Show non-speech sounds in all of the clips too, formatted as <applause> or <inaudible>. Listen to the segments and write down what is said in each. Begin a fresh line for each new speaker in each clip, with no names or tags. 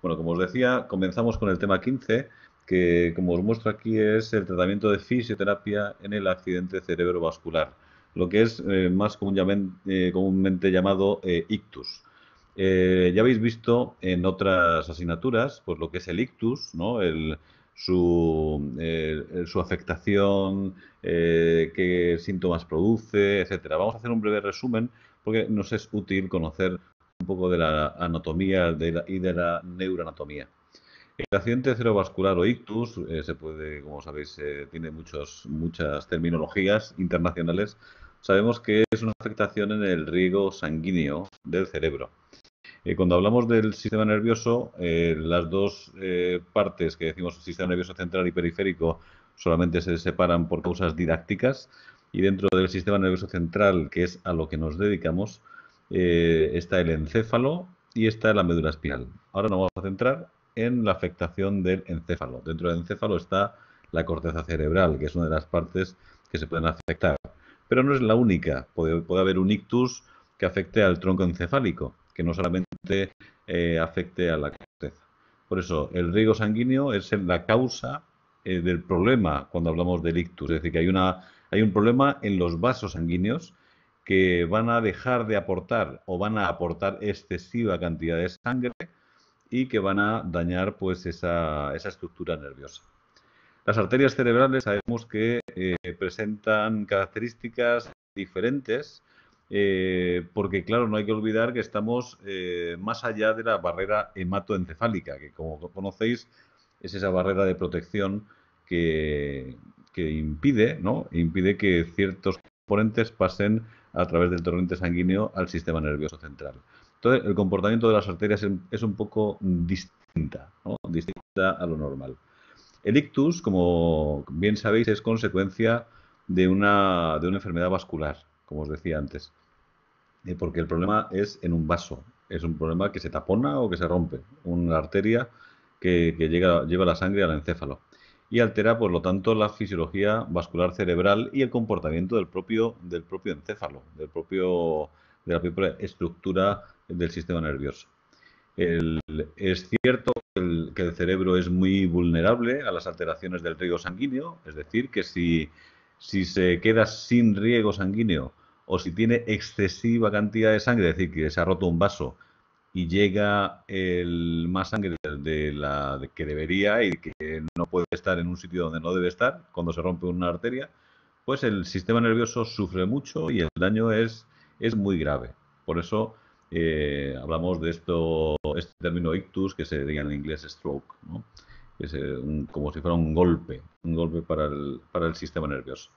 Bueno, como os decía, comenzamos con el tema 15, que como os muestro aquí es el tratamiento de fisioterapia en el accidente cerebrovascular, lo que es eh, más eh, comúnmente, llamado eh, ictus. ya habéis visto en otras asignaturas pues lo que es el ictus, su, afectación, qué síntomas produce, etcétera. Vamos a hacer un breve resumen porque nos es útil conocer un poco de la anatomía y de la neuroanatomía. El paciente cerebrovascular o ictus eh, se puede, como sabéis, eh, tiene muchos, muchas terminologías internacionales. Sabemos que es una afectación en el riego sanguíneo del cerebro. Eh, cuando hablamos del sistema nervioso, las dos partes que decimos sistema nervioso central y periférico solamente se separan por causas didácticas y dentro del sistema nervioso central, que es a lo que nos dedicamos, eh, está el encéfalo y está la médula espinal. Ahora nos vamos a centrar en la afectación del encéfalo. Dentro del encéfalo está la corteza cerebral, que es una de las partes que se pueden afectar. Pero no es la única. Puede, haber un ictus que afecte al tronco encefálico, que no solamente eh, afecte a la corteza. Por eso, el riego sanguíneo es la causa eh, del problema cuando hablamos del ictus. Es decir, que hay, una, hay un problema en los vasos sanguíneos que van a dejar de aportar o van a aportar excesiva cantidad de sangre y que van a dañar pues esa, estructura nerviosa. Las arterias cerebrales sabemos que eh, presentan características diferentes eh, porque claro, no hay que olvidar que estamos eh, más allá de la barrera hematoencefálica, que como conocéis es esa barrera de protección que, que impide, ¿no? impide que ciertos componentes pasen a través del torrente sanguíneo al sistema nervioso central. Entonces, el comportamiento de las arterias es un poco mm, distinta, distinta a lo normal. El ictus, como bien sabéis, es consecuencia de una, de una enfermedad vascular, como os decía antes, eh, porque el problema es en un vaso, es un problema que se tapona o que se rompe, una arteria que, que llega, lleva la sangre al encéfalo y altera, por lo tanto, la fisiología vascular cerebral y el comportamiento del propio, del propio encéfalo, del propio, de la propia estructura del sistema nervioso. es cierto que el, cerebro es muy vulnerable a las alteraciones del riego sanguíneo, es decir, que si, si se queda sin riego sanguíneo o si tiene excesiva cantidad de sangre, es decir, que se ha roto un vaso y llega el más sangre de la que debería y que no puede estar en un sitio donde no debe estar, cuando se rompe una arteria, pues el sistema nervioso sufre mucho y el daño es, es muy grave. Por eso eh, hablamos de esto, este término ictus, que se diría en inglés stroke, ¿no? es eh, como si fuera un golpe, un golpe para el, sistema nervioso.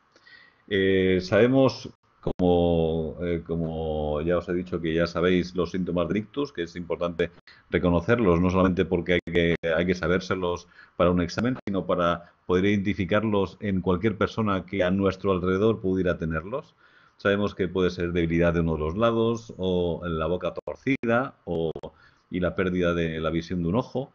Eh, sabemos eh, como, ya os he dicho que ya sabéis los síntomas de ictus, que es importante reconocerlos, no solamente porque hay que, hay sabérselos para un examen, sino para poder identificarlos en cualquier persona que a nuestro alrededor pudiera tenerlos. Sabemos que puede ser debilidad de uno de los lados, o la boca torcida, o, y la pérdida de la visión de un ojo,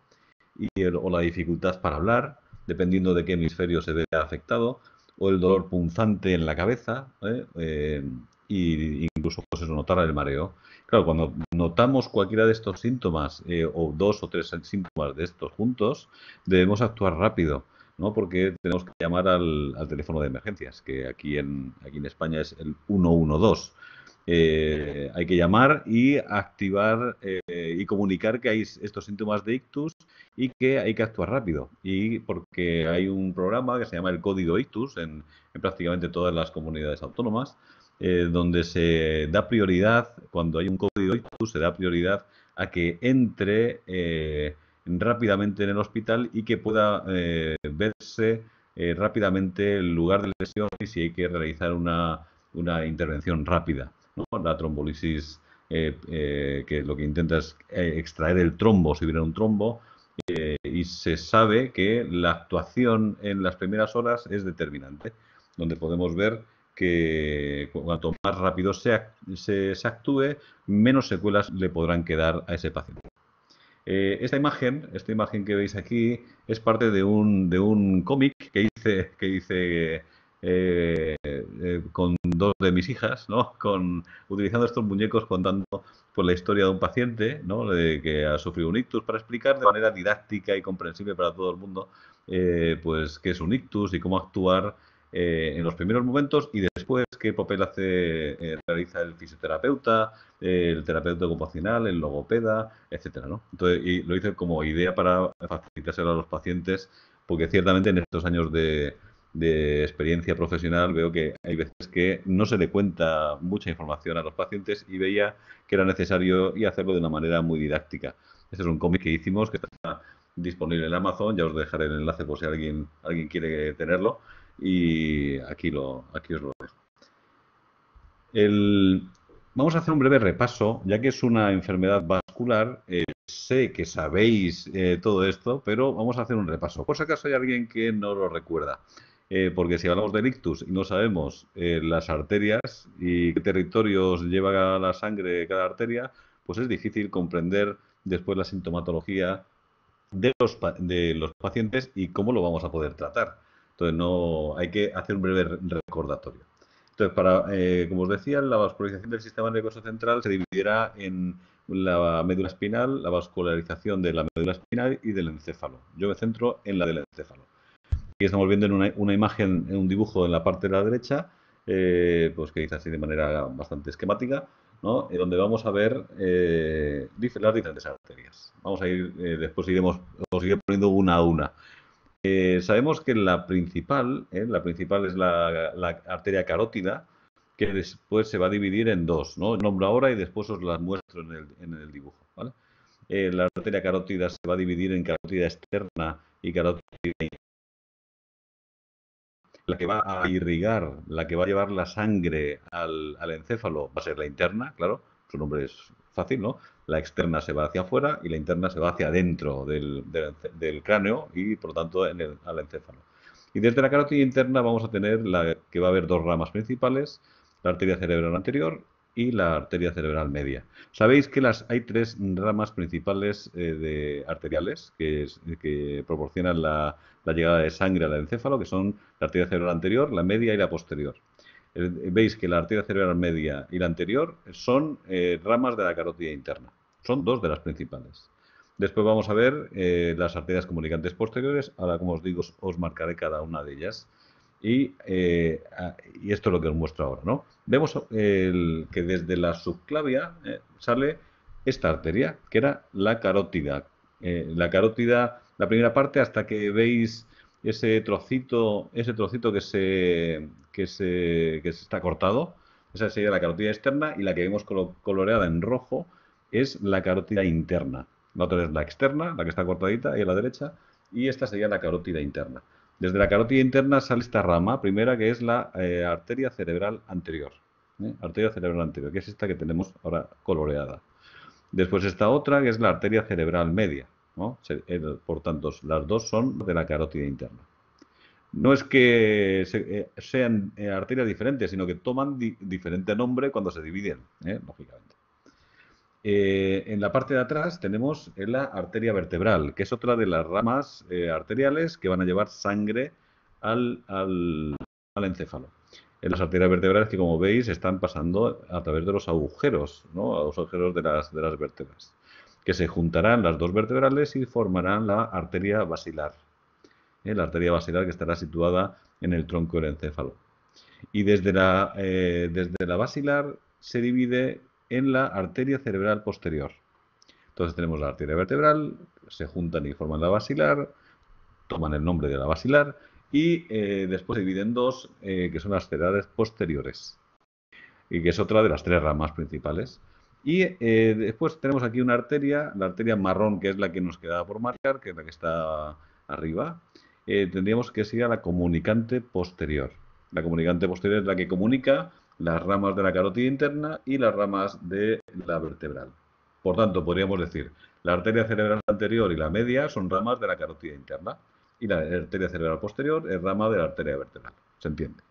y o la dificultad para hablar, dependiendo de qué hemisferio se vea afectado o el dolor punzante en la cabeza, e incluso pues eso, notar el mareo. Claro, cuando notamos cualquiera de estos síntomas, eh, o dos o tres síntomas de estos juntos, debemos actuar rápido, ¿no? Porque tenemos que llamar al, al teléfono de emergencias, que aquí en, aquí en España es el 112. Eh, hay que llamar y activar eh, y comunicar que hay estos síntomas de ictus y que hay que actuar rápido. Y porque hay un programa que se llama el Código Ictus en, prácticamente todas las comunidades autónomas, eh, donde se da prioridad, cuando hay un Código Ictus, se da prioridad a que entre rápidamente en el hospital y que pueda verse rápidamente el lugar de lesión y si hay que realizar una intervención rápida. La trombolisis, eh, eh, que lo que intenta es eh, extraer el trombo, si viene un trombo, y se sabe que la actuación en las primeras horas es determinante, donde podemos ver que cuanto más rápido se, se, actúe, menos secuelas le podrán quedar a ese paciente. esta imagen, esta imagen que veis aquí, es parte de un, de un cómic que dice... que hice eh, eh, con dos de mis hijas, ¿no? <laughs> Con, utilizando estos muñecos contando pues, la historia de un paciente ¿no? De, que ha sufrido un ictus para explicar de manera didáctica y comprensible para todo el mundo eh, pues, qué es un ictus y cómo actuar eh, en los primeros momentos y después qué papel hace, realiza el fisioterapeuta, el terapeuta ocupacional, el logopeda, etcétera, Entonces, y lo hice como idea para facilitárselo a los pacientes porque ciertamente en estos años de, de experiencia profesional veo que hay veces que no se le cuenta mucha información a los pacientes y veía que era necesario y hacerlo de una manera muy didáctica. Este es un cómic que hicimos que está disponible en Amazon, ya os dejaré el enlace por si alguien, alguien quiere tenerlo y aquí, lo, aquí os lo dejo. vamos a hacer un breve repaso, ya que es una enfermedad vascular. Eh, sé que sabéis eh, todo esto, pero vamos a hacer un repaso, por si acaso hay alguien que no lo recuerda. Eh, porque si hablamos de ictus y no sabemos eh, las arterias y qué territorios lleva la sangre cada arteria, pues es difícil comprender después la sintomatología de los, de los pacientes y cómo lo vamos a poder tratar. Entonces, no, hay que hacer un breve recordatorio. Entonces, para, eh, como os decía, la vascularización del sistema nervioso central se dividirá en la médula espinal, la vascularización de la médula espinal y del encéfalo. Yo me centro en la del encéfalo. Aquí estamos viendo en una, imagen, en un dibujo en la parte de la derecha, eh, pues que dice así de manera bastante esquemática, ¿no? donde vamos a ver eh, las diferentes arterias. Vamos a ir, eh, después iremos, os iré poniendo una a una. sabemos que la principal, la principal es la, arteria carótida, que después se va a dividir en dos, ¿no? Nombro ahora y después os las muestro en el, dibujo, la arteria carótida se va a dividir en carótida externa y carótida interna la que va a irrigar, la que va a llevar la sangre al, encéfalo, va a ser la interna, claro, su nombre es fácil, ¿no? La externa se va hacia afuera y la interna se va hacia adentro del, cráneo y, por lo tanto, al encéfalo. Y desde la carótida interna vamos a tener la que va a haber dos ramas principales, la arteria cerebral anterior y la arteria cerebral media. Sabéis que las, hay tres ramas principales eh, de arteriales que, proporcionan la, llegada de sangre al encéfalo, que son la arteria cerebral anterior, la media y la posterior. Eh, veis que la arteria cerebral media y la anterior son eh, ramas de la carotida interna. Son dos de las principales. Después vamos a ver las arterias comunicantes posteriores. Ahora, como os digo, os marcaré cada una de ellas. Eh, y, esto es lo que os muestro ahora, ¿no? Vemos que desde la subclavia eh, sale esta arteria, que era la carótida. Eh, la carótida, la primera parte, hasta que veis ese trocito, ese trocito que se, está cortado, esa sería la carótida externa y la que vemos coloreada en rojo es la carótida interna. La otra es la externa, la que está cortadita ahí a la derecha, y esta sería la carótida interna. Desde la carótida interna sale esta rama primera que es la eh, arteria cerebral anterior. ¿eh? Arteria cerebral anterior, que es esta que tenemos ahora coloreada. Después esta otra que es la arteria cerebral media. Eh, por tanto, las dos son de la carótida interna. No es que sean arterias diferentes, sino que toman diferente nombre cuando se dividen, lógicamente. Eh, en la parte de atrás tenemos eh, la arteria vertebral, que es otra de las ramas eh, arteriales que van a llevar sangre al, encéfalo. las arterias vertebrales que, como veis, están pasando a través de los agujeros, a los agujeros de las, vértebras, que se juntarán las dos vertebrales y formarán la arteria basilar. La arteria basilar que estará situada en el tronco del encéfalo. Y desde la basilar se divide en la arteria cerebral posterior. Entonces tenemos la arteria vertebral, se juntan y forman la basilar, toman el nombre de la basilar y eh, después se dividen dos, eh, que son las cerebrales posteriores, y que es otra de las tres ramas principales. Y eh, después tenemos aquí una arteria, la arteria marrón, que es la que nos queda por marcar, que es la que está arriba. tendríamos que ser la comunicante posterior. La comunicante posterior es la que comunica las ramas de la carótida interna y las ramas de la vertebral. Por tanto, podríamos decir, la arteria cerebral anterior y la media son ramas de la carótida interna y la arteria cerebral posterior es rama de la arteria vertebral. ¿Se entiende?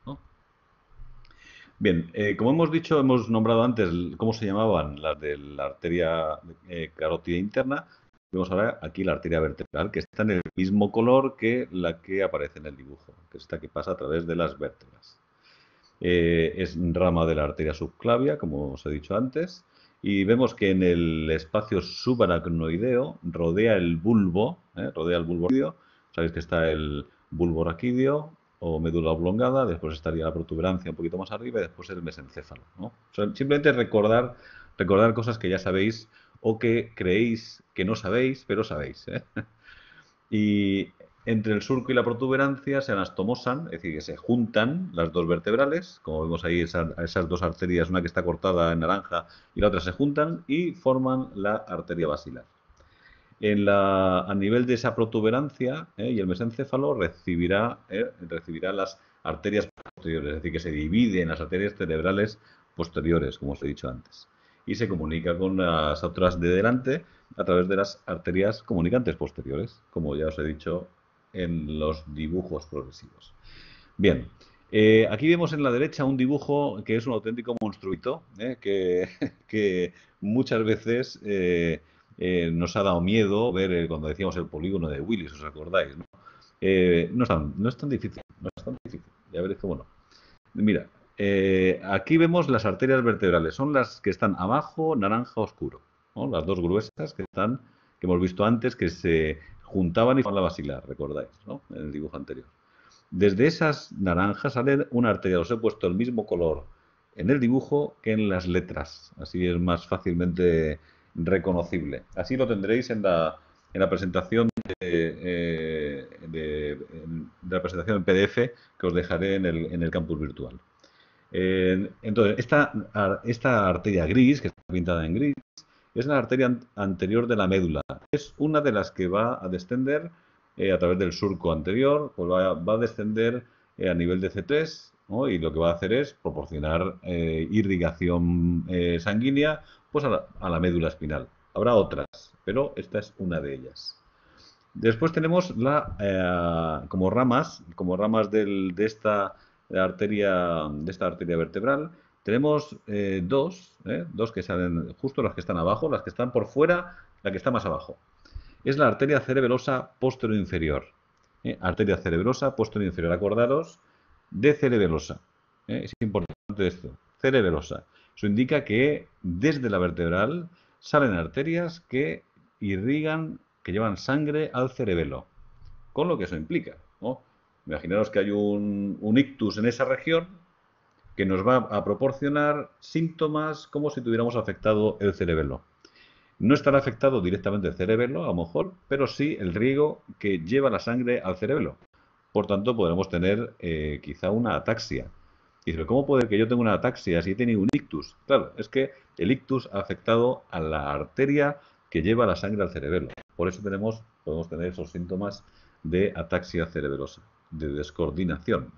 Bien, eh, como hemos dicho, hemos nombrado antes cómo se llamaban las de la arteria eh, carótida interna. Vemos ahora aquí la arteria vertebral, que está en el mismo color que la que aparece en el dibujo, que es esta que pasa a través de las vértebras. Eh, es rama de la arteria subclavia, como os he dicho antes, y vemos que en el espacio subaracnoideo rodea el bulbo, eh, rodea el bulbo raquídeo, sabéis que está el bulbo raquídeo o médula oblongada, después estaría la protuberancia un poquito más arriba y después el mesencéfalo. simplemente recordar, recordar cosas que ya sabéis o que creéis que no sabéis, pero sabéis. ¿eh? <laughs> Y, entre el surco y la protuberancia se anastomosan, es decir, que se juntan las dos vertebrales, como vemos ahí esas dos arterias, una que está cortada en naranja y la otra se juntan y forman la arteria basilar. En la, a nivel de esa protuberancia eh, y el mesencéfalo recibirá, eh, recibirá las arterias posteriores, es decir, que se dividen las arterias cerebrales posteriores, como os he dicho antes, y se comunica con las otras de delante a través de las arterias comunicantes posteriores, como ya os he dicho en los dibujos progresivos. Bien, eh, aquí vemos en la derecha un dibujo que es un auténtico monstruito, eh, <laughs> que, muchas veces eh, nos ha dado miedo ver cuando decíamos el polígono de Willis, ¿os acordáis? No, no es, tan, difícil, no es tan difícil, ya veréis cómo no. Mira, aquí vemos las arterias vertebrales, son las que están abajo, naranja oscuro, las dos gruesas que están que hemos visto antes que se juntaban y formaban la basilar, recordáis, ¿no? En el dibujo anterior. Desde esas naranjas sale una arteria. Os he puesto el mismo color en el dibujo que en las letras. Así es más fácilmente reconocible. Así lo tendréis en la, en la presentación de, eh, la presentación en PDF que os dejaré en el, en el campus virtual. Eh, entonces, esta arteria gris, que está pintada en gris, es la arteria anterior de la médula. Es una de las que va a descender eh, a través del surco anterior, va, a descender eh, a nivel de C3 y lo que va a hacer es proporcionar eh, irrigación sanguínea pues a la, médula espinal. Habrá otras, pero esta es una de ellas. Después tenemos la, como ramas, como ramas de, esta, arteria, de esta arteria vertebral, tenemos eh, dos, eh, dos que salen justo las que están abajo, las que están por fuera, la que está más abajo. Es la arteria cerebelosa posterior inferior. Eh, arteria cerebelosa posterior inferior, acordaros, de cerebelosa. Es importante esto, cerebelosa. Eso indica que desde la vertebral salen arterias que irrigan, que llevan sangre al cerebelo, con lo que eso implica. ¿no? Imaginaros que hay un, un, ictus en esa región que nos va a proporcionar síntomas como si tuviéramos afectado el cerebelo. No estará afectado directamente el cerebelo, a lo mejor, pero sí el riego que lleva la sangre al cerebelo. Por tanto, podremos tener eh, quizá una ataxia. Dice, ¿cómo puede que yo tenga una ataxia si he tenido un ictus? Claro, es que el ictus ha afectado a la arteria que lleva la sangre al cerebelo. Por eso tenemos, podemos tener esos síntomas de ataxia cerebelosa, de descoordinación.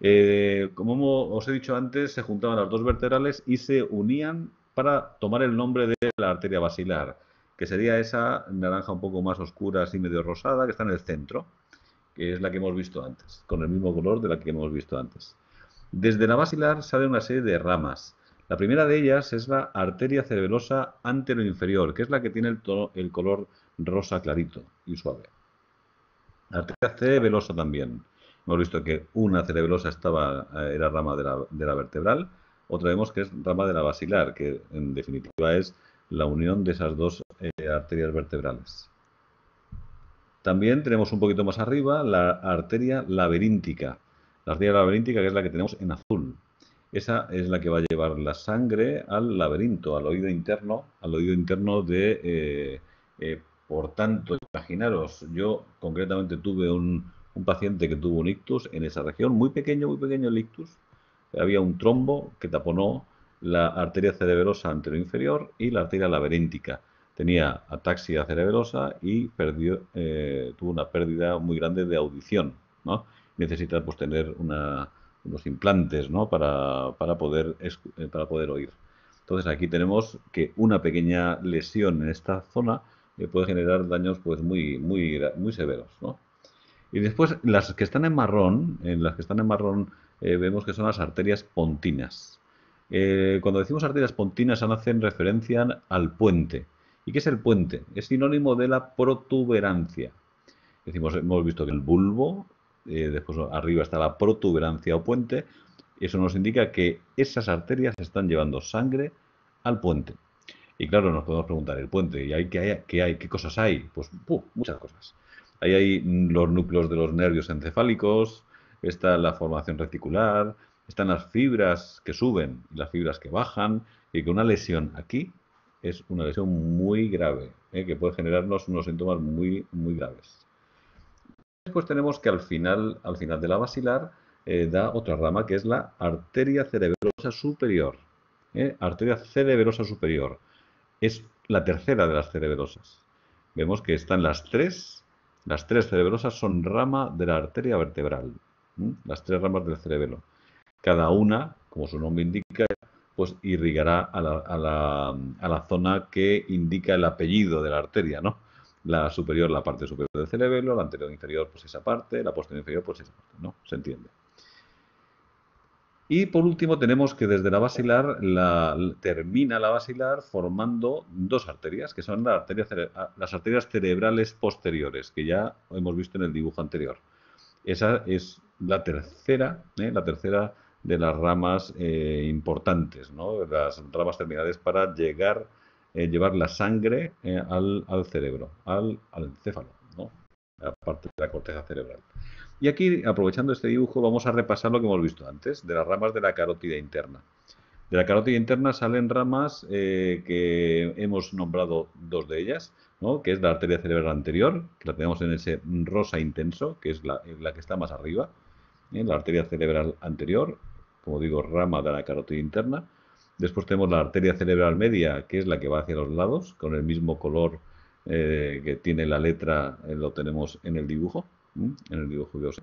Eh, como os he dicho antes, se juntaban las dos vertebrales y se unían para tomar el nombre de la arteria basilar, que sería esa naranja un poco más oscura, así medio rosada, que está en el centro, que es la que hemos visto antes, con el mismo color de la que hemos visto antes. Desde la basilar sale una serie de ramas. La primera de ellas es la arteria cerebelosa anteroinferior, que es la que tiene el, el color rosa clarito y suave. arteria cerebelosa también. Hemos visto que una cerebrosa estaba, eh, era rama de la, vertebral, otra vemos que es rama de la basilar, que en definitiva es la unión de esas dos eh, arterias vertebrales. También tenemos un poquito más arriba la arteria laberíntica, la arteria laberíntica que es la que tenemos en azul. Esa es la que va a llevar la sangre al laberinto, al oído interno, al oído interno de... Eh, por tanto, imaginaros, yo concretamente tuve un, un paciente que tuvo un ictus en esa región, muy pequeño, muy pequeño el ictus. Había un trombo que taponó la arteria cerebrosa anterior inferior y la arteria laberíntica. Tenía ataxia cerebrosa y perdió, eh, tuvo una pérdida muy grande de audición. ¿no? Necesita pues, tener unos implantes ¿no? para, poder, eh, para poder oír. Entonces aquí tenemos que una pequeña lesión en esta zona eh, puede generar daños pues, muy, muy, muy severos. ¿no? Y después las que están en marrón, en las que están en marrón eh, vemos que son las arterias pontinas. Eh, cuando decimos arterias pontinas, hacen referencia al puente. ¿Y qué es el puente? Es sinónimo de la protuberancia. Decimos, hemos visto que el bulbo, eh, después arriba está la protuberancia o puente, eso nos indica que esas arterias están llevando sangre al puente. Y claro, nos podemos preguntar, ¿el puente? ¿Y hay, qué, hay, qué, hay, qué cosas hay? Pues muchas cosas. Ahí hay los núcleos de los nervios encefálicos, está la formación reticular, están las fibras que suben y las fibras que bajan, y que una lesión aquí es una lesión muy grave, ¿eh? que puede generarnos unos síntomas muy, muy graves. Después tenemos que al final, al final de la basilar eh, da otra rama que es la arteria cerebrosa superior. ¿eh? Arteria cerebrosa superior es la tercera de las cerebrosas. Vemos que están las tres las tres cerebrosas son rama de la arteria vertebral, las tres ramas del cerebelo. Cada una, como su nombre indica, pues irrigará a la, a la, a la zona que indica el apellido de la arteria, ¿no? La superior, la parte superior del cerebelo, la anterior e inferior, pues esa parte, la posterior e inferior, pues esa parte, ¿no? ¿Se entiende? Y por último tenemos que desde la basilar la, termina la basilar formando dos arterias, que son ah, las arterias cerebrales posteriores, que ya hemos visto en el dibujo anterior. Esa es la tercera, ¿eh? la tercera de las ramas eh, importantes, las ramas terminales para llegar, eh, llevar la sangre al, cerebro, al, encéfalo, ¿no? la parte de la corteza cerebral. Y aquí, aprovechando este dibujo, vamos a repasar lo que hemos visto antes, de las ramas de la carótida interna. De la carótida interna salen ramas eh, que hemos nombrado dos de ellas, que es la arteria cerebral anterior, que la tenemos en ese rosa intenso, que es la, que está más arriba, en ¿eh? la arteria cerebral anterior, como digo, rama de la carótida interna. Después tenemos la arteria cerebral media, que es la que va hacia los lados, con el mismo color eh, que tiene la letra, lo tenemos en el dibujo en el OS.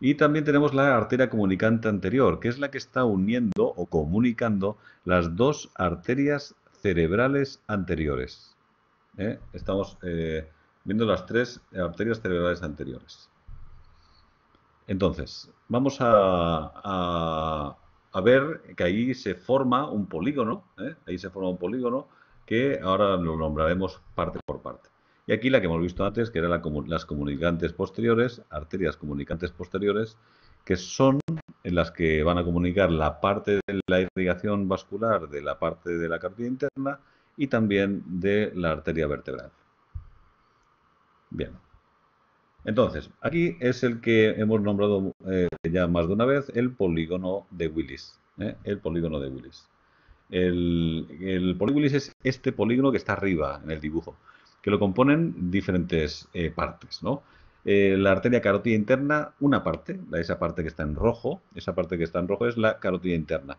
Y también tenemos la arteria comunicante anterior, que es la que está uniendo o comunicando las dos arterias cerebrales anteriores. ¿eh? Estamos eh, viendo las tres arterias cerebrales anteriores. Entonces, vamos a, ver que ahí se forma un polígono, ¿eh? ahí se forma un polígono que ahora lo nombraremos parte por parte. Y aquí la que hemos visto antes, que eran las comunicantes posteriores, arterias comunicantes posteriores, que son las que van a comunicar la parte de la irrigación vascular de la parte de la cartilla interna y también de la arteria vertebral. Bien. Entonces, aquí es el que hemos nombrado eh, ya más de una vez el polígono de Willis. ¿eh? El polígono de Willis. El, el polígono de Willis es este polígono que está arriba en el dibujo que lo componen diferentes eh, partes, ¿no? Eh, la arteria carotida interna, una parte, esa parte que está en rojo, esa parte que está en rojo es la carotida interna.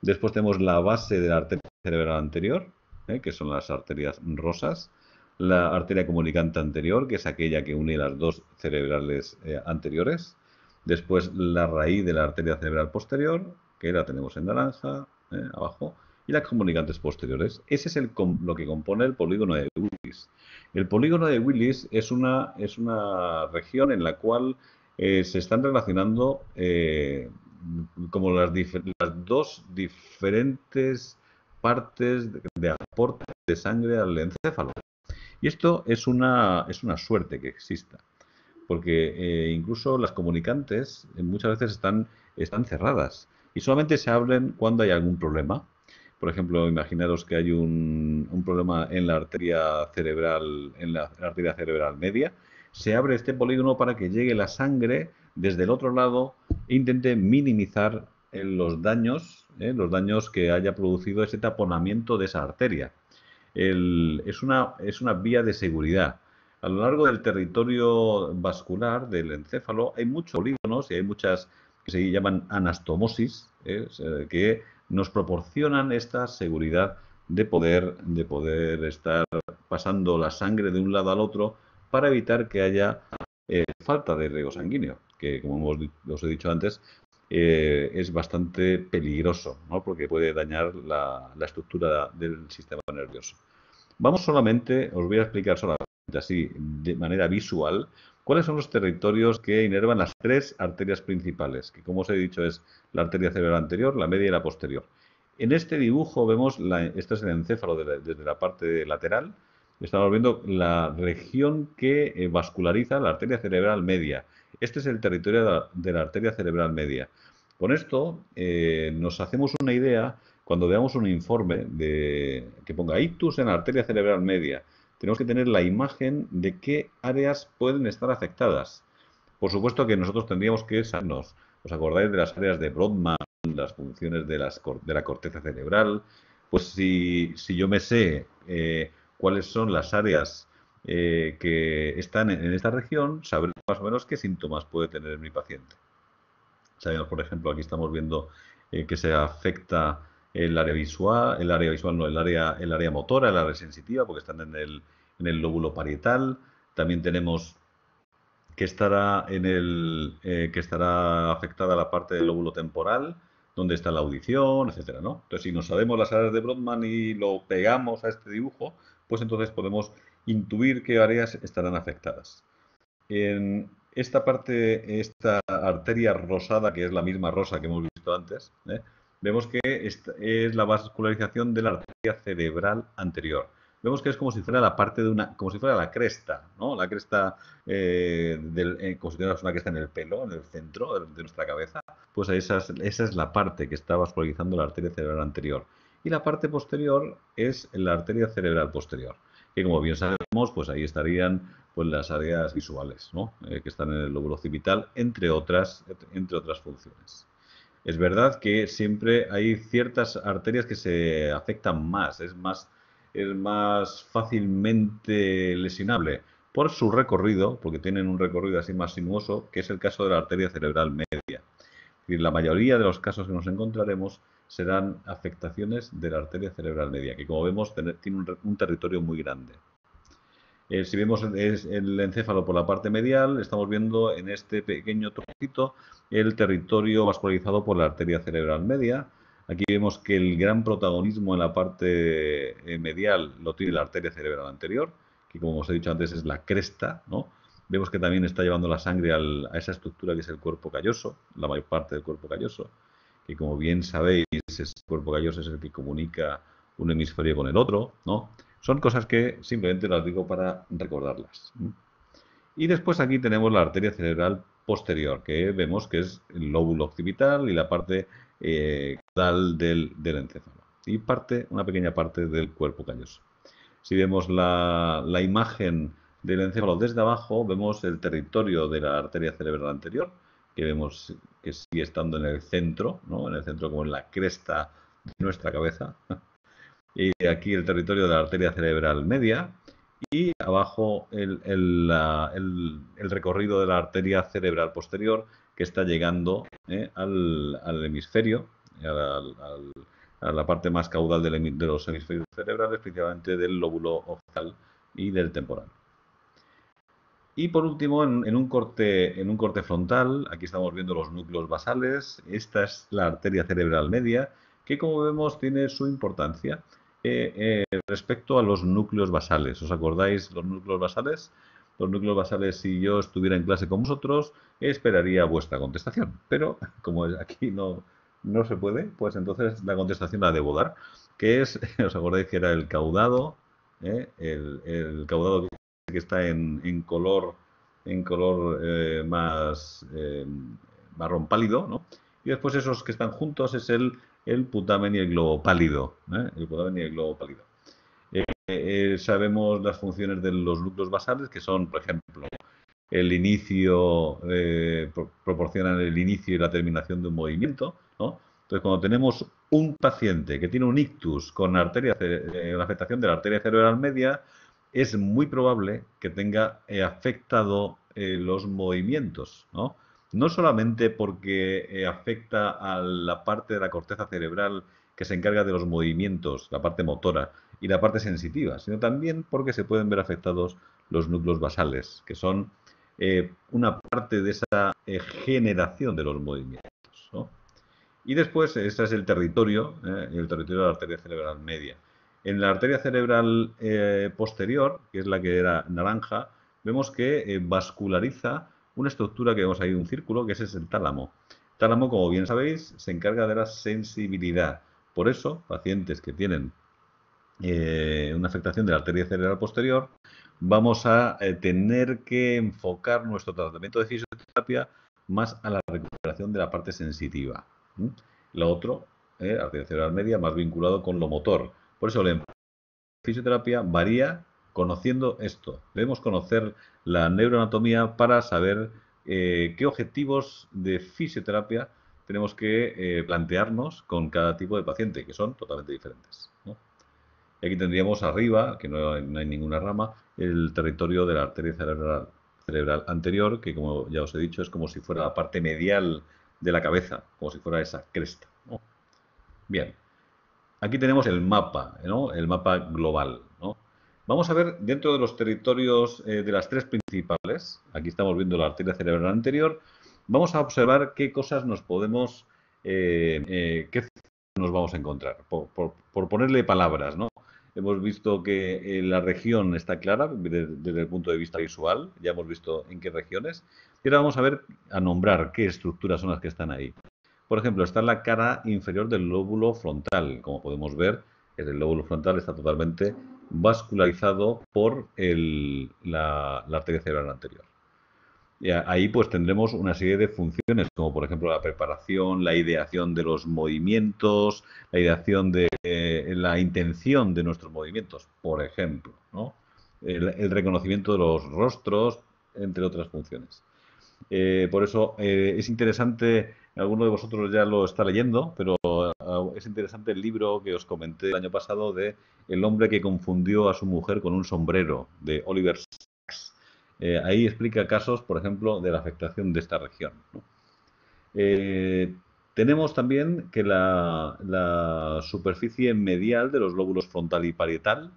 Después tenemos la base de la arteria cerebral anterior, ¿eh? que son las arterias rosas. La arteria comunicante anterior, que es aquella que une las dos cerebrales anteriores. Después la raíz de la arteria cerebral posterior, que la tenemos en naranja, abajo y las comunicantes posteriores. Ese es el, lo que compone el polígono de Willis. El polígono de Willis es una, es una región en la cual eh, se están relacionando eh, como las, dos diferentes partes de, aporte de sangre al encéfalo. Y esto es una, es una suerte que exista, porque eh, incluso las comunicantes muchas veces están, están cerradas y solamente se abren cuando hay algún problema. Por ejemplo, imaginaros que hay un, problema en la arteria cerebral, en la, arteria cerebral media. Se abre este polígono para que llegue la sangre desde el otro lado e intente minimizar eh, los daños, eh, los daños que haya producido ese taponamiento de esa arteria. es, una, es una vía de seguridad. A lo largo del territorio vascular del encéfalo hay muchos polígonos y hay muchas que se llaman anastomosis, eh, que nos proporcionan esta seguridad de poder, de poder estar pasando la sangre de un lado al otro para evitar que haya eh, falta de riego sanguíneo, que como os he dicho antes, eh, es bastante peligroso, ¿no? porque puede dañar la, la, estructura del sistema nervioso. Vamos solamente, os voy a explicar solamente así, de manera visual, ¿Cuáles son los territorios que inervan las tres arterias principales? Que como os he dicho es la arteria cerebral anterior, la media y la posterior. En este dibujo vemos, este es el encéfalo desde la parte lateral, estamos viendo la región que eh, vasculariza la arteria cerebral media. Este es el territorio de la, arteria cerebral media. Con esto eh, nos hacemos una idea cuando veamos un informe que ponga ictus en la arteria cerebral media tenemos que tener la imagen de qué áreas pueden estar afectadas. Por supuesto que nosotros tendríamos que sabernos, ¿os acordáis de las áreas de Brodmann, las funciones de, la corteza cerebral? Pues si, yo me sé eh, cuáles son las áreas eh, que están en, esta región, saber más o menos qué síntomas puede tener mi paciente. Sabemos, por ejemplo, aquí estamos viendo eh, que se afecta el área visual, el área visual no, el área, el área motora, el área sensitiva, porque están en el, en el lóbulo parietal. También tenemos que estará, en el, eh, que estará afectada la parte del lóbulo temporal, donde está la audición, etcétera, Entonces, si nos sabemos las áreas de Brodmann y lo pegamos a este dibujo, pues entonces podemos intuir qué áreas estarán afectadas. En esta parte, esta arteria rosada, que es la misma rosa que hemos visto antes, ¿eh? vemos que es la vascularización de la arteria cerebral anterior vemos que es como si fuera la parte de una, como si fuera la cresta, ¿no? La cresta, eh, eh como si fuera una cresta en el pelo, en el centro de, nuestra cabeza. Pues esa es, esa es la parte que está vascularizando la arteria cerebral anterior. Y la parte posterior es la arteria cerebral posterior, que como bien sabemos, pues ahí estarían pues las áreas visuales, ¿no? Eh, que están en el lóbulo occipital, entre otras, entre otras funciones. Es verdad que siempre hay ciertas arterias que se afectan más, es más es más fácilmente lesionable por su recorrido, porque tienen un recorrido así más sinuoso, que es el caso de la arteria cerebral media. Y la mayoría de los casos que nos encontraremos serán afectaciones de la arteria cerebral media, que como vemos tiene un, territorio muy grande. Eh, si vemos el encéfalo por la parte medial, estamos viendo en este pequeño trocito el territorio vascularizado por la arteria cerebral media, Aquí vemos que el gran protagonismo en la parte eh, medial lo tiene la arteria cerebral anterior, que como os he dicho antes es la cresta, ¿no? Vemos que también está llevando la sangre a esa estructura que es el cuerpo calloso, la mayor parte del cuerpo calloso, que como bien sabéis, ese cuerpo calloso es el que comunica un hemisferio con el otro, ¿no? Son cosas que simplemente las digo para recordarlas. Y después aquí tenemos la arteria cerebral posterior, que vemos que es el lóbulo occipital y la parte eh, del, encéfalo y parte, una pequeña parte del cuerpo calloso. Si vemos la, imagen del encéfalo desde abajo, vemos el territorio de la arteria cerebral anterior, que vemos que sigue estando en el centro, ¿no? en el centro como en la cresta de nuestra cabeza. <laughs> Y aquí el territorio de la arteria cerebral media y abajo el, recorrido de la arteria cerebral posterior que está llegando ¿eh? al hemisferio a la, parte más caudal de los hemisferios cerebrales, principalmente del lóbulo occipital y del temporal. Y por último, en, un corte, en un corte frontal, aquí estamos viendo los núcleos basales. Esta es la arteria cerebral media, que como vemos tiene su importancia eh, eh, respecto a los núcleos basales. ¿Os acordáis los núcleos basales? Los núcleos basales, si yo estuviera en clase con vosotros, esperaría vuestra contestación. Pero <laughs> como aquí no, no se puede, pues entonces la contestación la debo dar, que es, <laughs> os acordáis que era el caudado, eh? el, caudado que está en, en color, en color eh, más eh, marrón pálido, ¿no? Y después esos que están juntos es el, el putamen y el globo pálido, el putamen y el globo pálido. sabemos las funciones de los núcleos basales, que son, por ejemplo, el inicio, proporcionan el inicio y la terminación de un movimiento, entonces, cuando tenemos un paciente que tiene un ictus con arteria, eh, afectación de la arteria cerebral media, es muy probable que tenga eh, afectado eh, los movimientos, ¿no? No solamente porque afecta a la parte de la corteza cerebral que se encarga de los movimientos, la parte motora y la parte sensitiva, sino también porque se pueden ver afectados los núcleos basales, que son una parte de esa generación de los movimientos. Y después, ese es el territorio, eh, el territorio de la arteria cerebral media. En la arteria cerebral eh, posterior, que es la que era naranja, vemos que eh, vasculariza una estructura que vemos ahí, un círculo, que ese es el tálamo. tálamo, como bien sabéis, se encarga de la sensibilidad. Por eso, pacientes que tienen una afectación de la arteria cerebral posterior, vamos a tener que enfocar nuestro tratamiento de fisioterapia más a la recuperación de la parte sensitiva. La otra, eh, arteria cerebral media, más vinculado con lo motor. Por eso la em-, fisioterapia varía conociendo esto. Debemos conocer la neuroanatomía para saber eh, qué objetivos de fisioterapia tenemos que eh, plantearnos con cada tipo de paciente, que son totalmente diferentes. aquí tendríamos arriba, que no hay, ninguna rama, el territorio de la arteria cerebral, cerebral, anterior, que como ya os he dicho es como si fuera la parte medial de la cabeza, como si fuera esa cresta. Bien, aquí tenemos el mapa, el mapa global. Vamos a ver dentro de los territorios eh, de las tres principales, aquí estamos viendo la arteria cerebral anterior, vamos a observar qué cosas nos podemos, eh, eh, qué nos vamos a encontrar, por, por ponerle palabras, ¿no? Hemos visto que eh, la región está clara desde, el punto de vista visual, ya hemos visto en qué regiones. Y ahora vamos a ver, a nombrar qué estructuras son las que están ahí. Por ejemplo, está la cara inferior del lóbulo frontal. Como podemos ver, el lóbulo frontal está totalmente vascularizado por la arteria cerebral anterior ahí pues tendremos una serie de funciones, como por ejemplo la preparación, la ideación de los movimientos, la ideación de eh, la intención de nuestros movimientos, por ejemplo, ¿no? el, reconocimiento de los rostros, entre otras funciones. Eh, por eso eh, es interesante, alguno de vosotros ya lo está leyendo, pero ah, es interesante el libro que os comenté el año pasado de El hombre que confundió a su mujer con un sombrero, de Oliver eh, ahí explica casos, por ejemplo, de la afectación de esta región. Eh, tenemos también que la, superficie medial de los lóbulos frontal y parietal,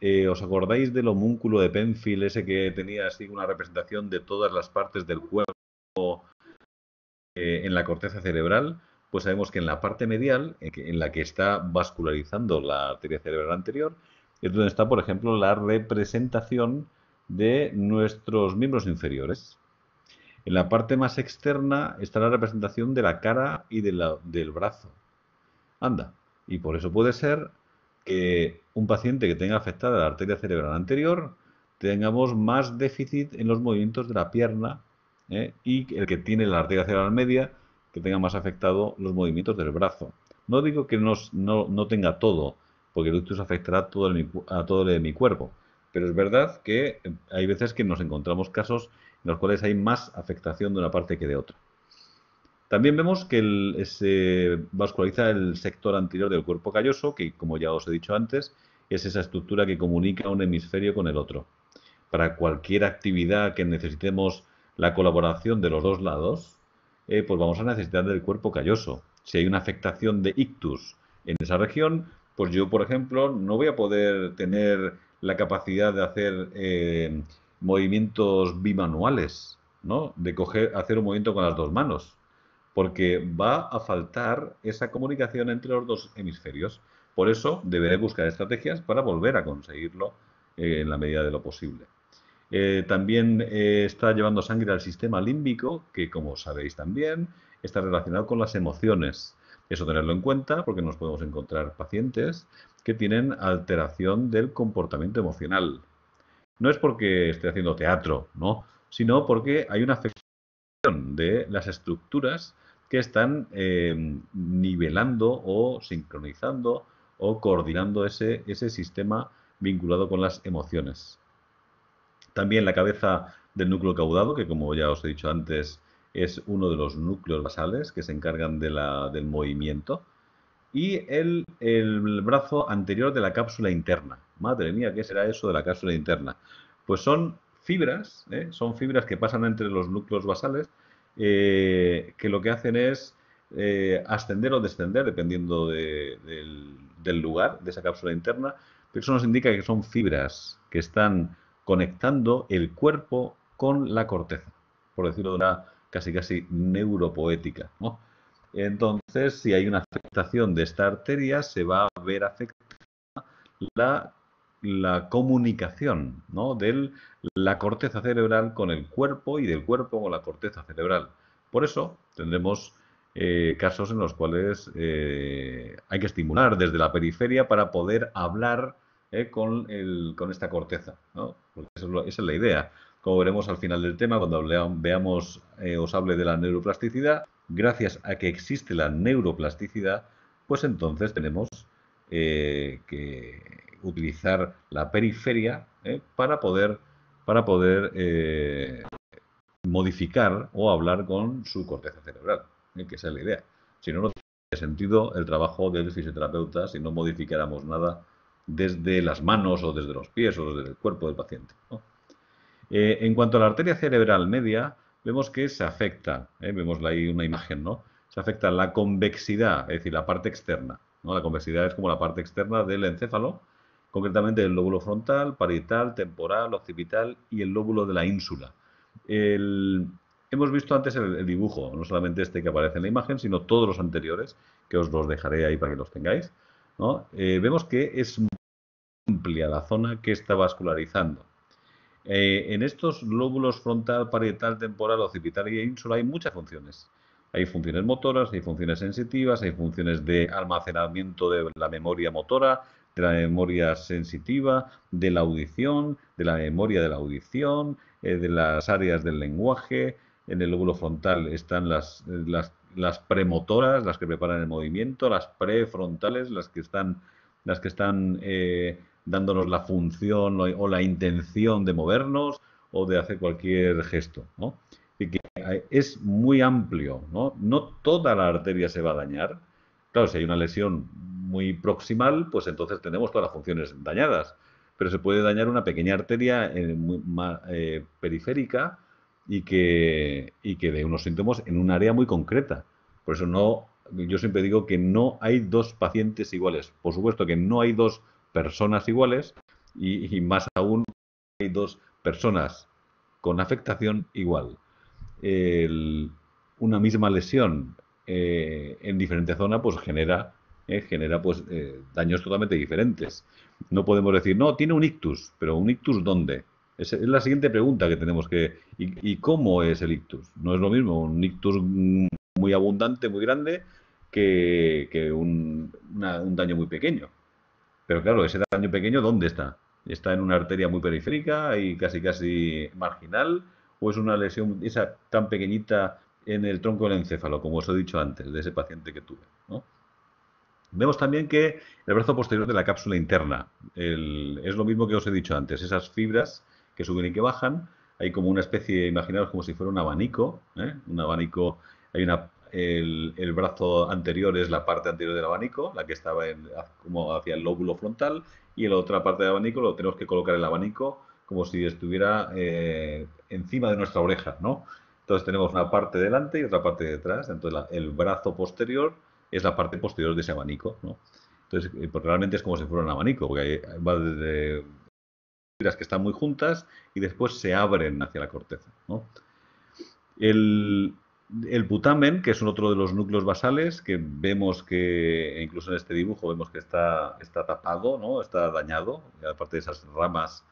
eh, ¿os acordáis del homúnculo de Penfield, ese que tenía así una representación de todas las partes del cuerpo en la corteza cerebral? Pues sabemos que en la parte medial, en la que está vascularizando la arteria cerebral anterior, es donde está, por ejemplo, la representación de nuestros miembros inferiores. En la parte más externa está la representación de la cara y del brazo. Anda, y por eso puede ser que un paciente que tenga afectada la arteria cerebral anterior tengamos más déficit en los movimientos de la pierna ¿eh? y el que tiene la arteria cerebral media que tenga más afectado los movimientos del brazo. No digo que no, tenga todo, porque el ductus afectará todo a todo el, mi cuerpo, pero es verdad que eh, hay veces que nos encontramos casos en los cuales hay más afectación de una parte que de otra. También vemos que eh, se vasculariza el sector anterior del cuerpo calloso, que como ya os he dicho antes, es esa estructura que comunica un hemisferio con el otro. Para cualquier actividad que necesitemos la colaboración de los dos lados, eh, pues vamos a necesitar del cuerpo calloso. Si hay una afectación de ictus en esa región, pues yo, por ejemplo, no voy a poder tener la capacidad de hacer eh, movimientos bimanuales, ¿no? De hacer un movimiento con las dos manos, porque va a faltar esa comunicación entre los dos hemisferios. Por eso deberé buscar estrategias para volver a conseguirlo eh, en la medida de lo posible. Eh, también está llevando sangre al sistema límbico, que como sabéis también, está relacionado con las emociones. Eso tenerlo en cuenta porque nos podemos encontrar pacientes que tienen alteración del comportamiento emocional. No es porque esté haciendo teatro, ¿no? sino porque hay una afectación de las estructuras que están em, nivelando o sincronizando o coordinando ese, ese sistema vinculado con las emociones. También la cabeza del núcleo caudado, que como ya os he dicho antes, es uno de los núcleos basales que se encargan de la, del movimiento, y el, el, brazo anterior de la cápsula interna. Madre mía, ¿qué será eso de la cápsula interna? Pues son fibras, ¿eh? son fibras que pasan entre los núcleos basales, eh, que lo que hacen es eh, ascender o descender, dependiendo del, del lugar, de esa cápsula interna, pero eso nos indica que son fibras que están conectando el cuerpo con la corteza, por decirlo de una casi casi neuropoética. Entonces, si hay una afectación de esta arteria, se va a ver afectada la, la comunicación ¿no? de la corteza cerebral con el cuerpo y del cuerpo con la corteza cerebral. Por eso tendremos eh, casos en los cuales eh, hay que estimular desde la periferia para poder hablar eh, con, el, con esta corteza. Porque esa, es la idea como veremos al final del tema, cuando veamos, eh, os hable de la neuroplasticidad, gracias a que existe la neuroplasticidad, pues entonces tenemos eh, que utilizar la periferia eh, para poder, para poder modificar o hablar con su corteza cerebral, que sea la idea. Si no, no tiene sentido el trabajo del fisioterapeuta si no modificáramos nada desde las manos o desde los pies o desde el cuerpo del paciente. Eh, en cuanto a la arteria cerebral media, vemos que se afecta, eh, vemos ahí una imagen, ¿no? Se afecta la convexidad, es decir, la parte externa. La convexidad es como la parte externa del encéfalo, concretamente el lóbulo frontal, parietal, temporal, occipital y el lóbulo de la ínsula. hemos visto antes el, dibujo, no solamente este que aparece en la imagen, sino todos los anteriores, que os los dejaré ahí para que los tengáis. Eh, vemos que es amplia la zona que está vascularizando. Eh, en estos lóbulos frontal, parietal, temporal, occipital y ínsula hay muchas funciones. Hay funciones motoras, hay funciones sensitivas, hay funciones de almacenamiento de la memoria motora, de la memoria sensitiva, de la audición, de la memoria de la audición, eh, de las áreas del lenguaje. En el lóbulo frontal están las, eh, las, las premotoras, las que preparan el movimiento, las prefrontales, las que están, las que están eh, dándonos la función o la intención de movernos o de hacer cualquier gesto. ¿no? que es muy amplio, ¿no? No toda la arteria se va a dañar. Claro, si hay una lesión muy proximal, pues entonces tenemos todas las funciones dañadas. Pero se puede dañar una pequeña arteria eh, eh, periférica y que, y que dé unos síntomas en un área muy concreta. Por eso no, yo siempre digo que no hay dos pacientes iguales. Por supuesto que no hay dos personas iguales y, más aún hay dos personas con afectación igual. una misma lesión eh, en diferente zona pues genera, eh, genera pues, eh, daños totalmente diferentes. No podemos decir, no, tiene un ictus, pero ¿un ictus dónde? Es, la siguiente pregunta que tenemos que... Y, cómo es el ictus? No es lo mismo un ictus muy abundante, muy grande, que, que un, un daño muy pequeño. Pero claro, ese daño pequeño, ¿dónde está? ¿Está en una arteria muy periférica y casi casi marginal? ¿O es una lesión esa tan pequeñita en el tronco del encéfalo, como os he dicho antes, de ese paciente que tuve? Vemos también que el brazo posterior de la cápsula interna es lo mismo que os he dicho antes, esas fibras que suben y que bajan, hay como una especie, imaginaos como si fuera un abanico, ¿eh? un abanico, hay una el, brazo anterior es la parte anterior del abanico, la que estaba en, como hacia el lóbulo frontal, y la otra parte del abanico lo tenemos que colocar el abanico como si estuviera eh, encima de nuestra oreja, ¿no? Entonces tenemos una parte delante y otra parte detrás, entonces el brazo posterior es la parte posterior de ese abanico, Entonces, eh, pues realmente es como si fuera un abanico, porque va desde tiras que están muy juntas y después se abren hacia la corteza, El, el putamen, que es otro de los núcleos basales, que vemos que, e incluso en este dibujo, vemos que está, está tapado, ¿no? está dañado, aparte de esas ramas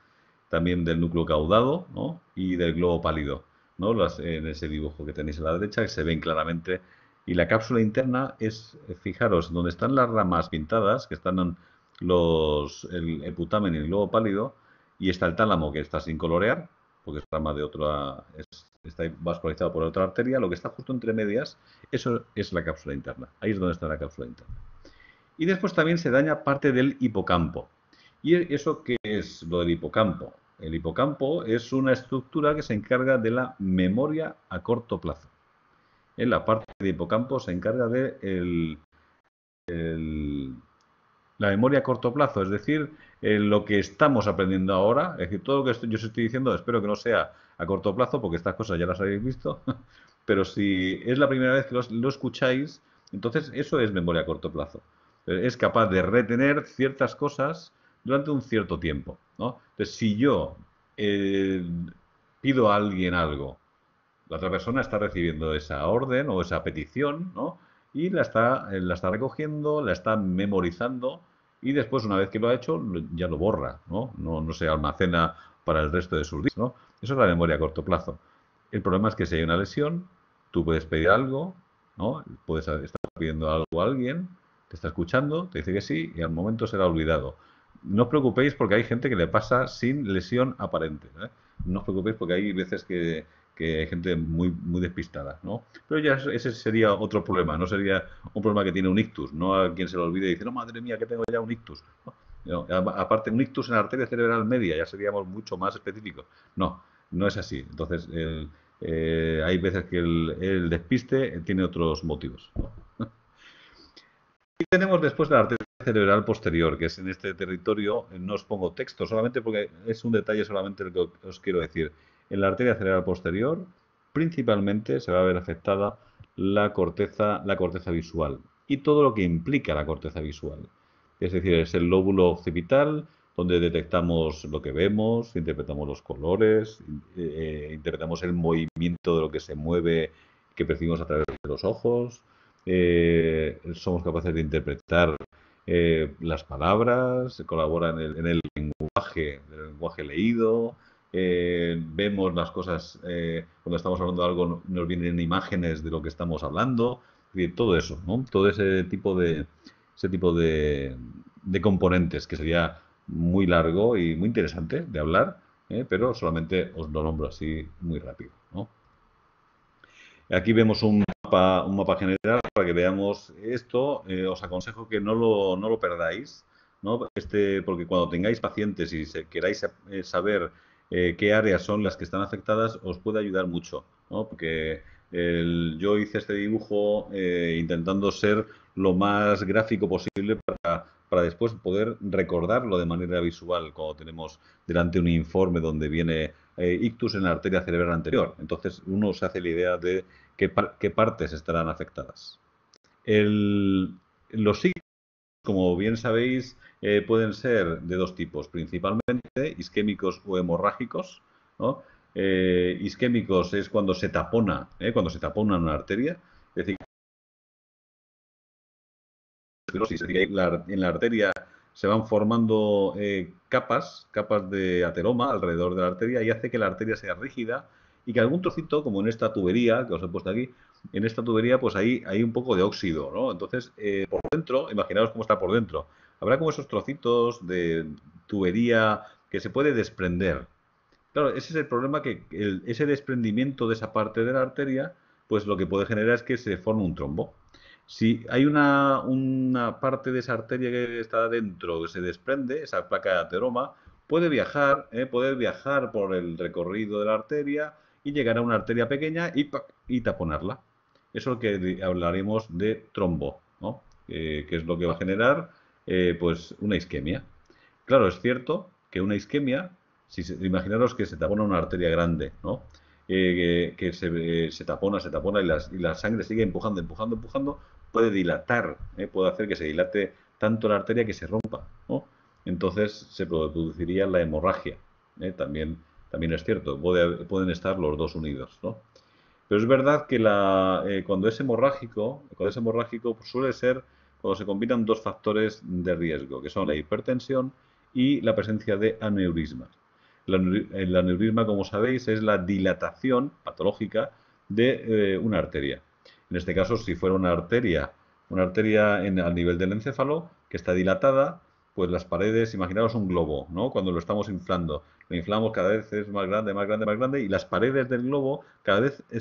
también del núcleo caudado ¿no? y del globo pálido, ¿no? en ese dibujo que tenéis a la derecha, que se ven claramente. Y la cápsula interna es, fijaros, donde están las ramas pintadas, que están los, el, putamen y el globo pálido, y está el tálamo, que está sin colorear, porque es rama de otra, está vascularizado por otra arteria, lo que está justo entre medias, eso es la cápsula interna. Ahí es donde está la cápsula interna. Y después también se daña parte del hipocampo. ¿Y eso qué es lo del hipocampo? El hipocampo es una estructura que se encarga de la memoria a corto plazo. En la parte de hipocampo se encarga de la memoria a corto plazo, es decir, eh, lo que estamos aprendiendo ahora. Es decir, todo lo que yo os estoy diciendo, espero que no sea a corto plazo, porque estas cosas ya las habéis visto, <laughs> pero si es la primera vez que lo escucháis, entonces eso es memoria a corto plazo. Eh, es capaz de retener ciertas cosas durante un cierto tiempo. Entonces, si yo eh, pido a alguien algo, la otra persona está recibiendo esa orden o esa petición, Y la está, la está recogiendo, la está memorizando, y después, una vez que lo ha hecho, ya lo borra, ¿no? No, se almacena para el resto de sus días, ¿no? Eso es la memoria a corto plazo. El problema es que si hay una lesión, tú puedes pedir algo, ¿no? Puedes estar pidiendo algo a alguien, te está escuchando, te dice que sí y al momento será olvidado. No os preocupéis porque hay gente que le pasa sin lesión aparente. ¿eh? No os preocupéis porque hay veces que, que hay gente muy, muy despistada, ¿no? Pero ya ese sería otro problema, no sería un problema que tiene un ictus, no a quien se lo olvide y dice, no, madre mía, que tengo ya un ictus. aparte, un ictus en la arteria cerebral media, ya seríamos mucho más específicos. No, no es así. Entonces, eh, hay veces que el, despiste tiene otros motivos. <laughs> y tenemos después la arteria cerebral posterior, que es en este territorio, no os pongo texto solamente porque es un detalle solamente el que os quiero decir. En la arteria cerebral posterior, principalmente se va a ver afectada la corteza, la corteza visual y todo lo que implica la corteza visual. Es decir, es el lóbulo occipital donde detectamos lo que vemos, interpretamos los colores, eh, interpretamos el movimiento de lo que se mueve que percibimos a través de los ojos, eh, somos capaces de interpretar eh, las palabras, colabora en en el lenguaje, el lenguaje leído, eh, vemos las cosas, eh, cuando estamos hablando de algo nos vienen imágenes de lo que estamos hablando, y todo eso, Todo ese tipo de, ese tipo de, de componentes que sería muy largo y muy interesante de hablar, eh, pero solamente os lo nombro así muy rápido. Aquí vemos un mapa, un mapa general para que veamos esto. os aconsejo que no lo, no lo perdáis, Este, porque cuando tengáis pacientes y queráis saber eh, qué áreas son las que están afectadas, os puede ayudar mucho, Porque yo hice este dibujo eh, intentando ser lo más gráfico posible para, después poder recordarlo de manera visual cuando tenemos delante un informe donde viene eh, ictus en la arteria cerebral anterior. Entonces uno se hace la idea de qué, partes estarán afectadas. El, los como bien sabéis, eh, pueden ser de dos tipos, principalmente isquémicos o hemorrágicos. Eh, isquémicos es cuando se tapona, ¿eh? cuando se tapona una arteria, es decir, en la, en la arteria se van formando capas, capas de ateroma alrededor de la arteria y hace que la arteria sea rígida y que algún trocito, como en esta tubería que os he puesto aquí, en esta tubería pues hay, hay un poco de óxido, ¿no? Entonces, eh, por dentro, imaginaos cómo está por dentro. Habrá como esos trocitos de tubería que se puede desprender. Claro, ese es el problema que ese desprendimiento de esa parte de la arteria, pues lo que puede generar es que se forme un trombo. Si hay una, parte de esa arteria que está dentro, que se desprende, esa placa de ateroma, puede viajar, eh, puede viajar por el recorrido de la arteria y llegar a una arteria pequeña y, y taponarla eso es lo que hablaremos de trombo, ¿no? Eh, que es lo que va a generar eh, pues una isquemia. Claro, es cierto que una isquemia, si imaginaros que se tapona una arteria grande, ¿no? Eh, que se, tapona, se tapona y, la sangre sigue empujando, empujando, empujando, puede dilatar, puede hacer que se dilate tanto la arteria que se rompa, ¿no? Entonces se produciría la hemorragia. También, también es cierto, pueden estar los dos unidos, ¿no? Pero es verdad que la, eh, cuando es hemorrágico, cuando es hemorrágico pues suele ser cuando se combinan dos factores de riesgo, que son la hipertensión y la presencia de aneurismas. El aneurisma, como sabéis, es la dilatación patológica de eh, una arteria. En este caso, si fuera una arteria, una arteria en, al nivel del encéfalo que está dilatada, pues las paredes, imaginaros un globo, ¿no? Cuando lo estamos inflando, lo inflamos, cada vez es más grande, más grande, más grande, y las paredes del globo cada vez eh,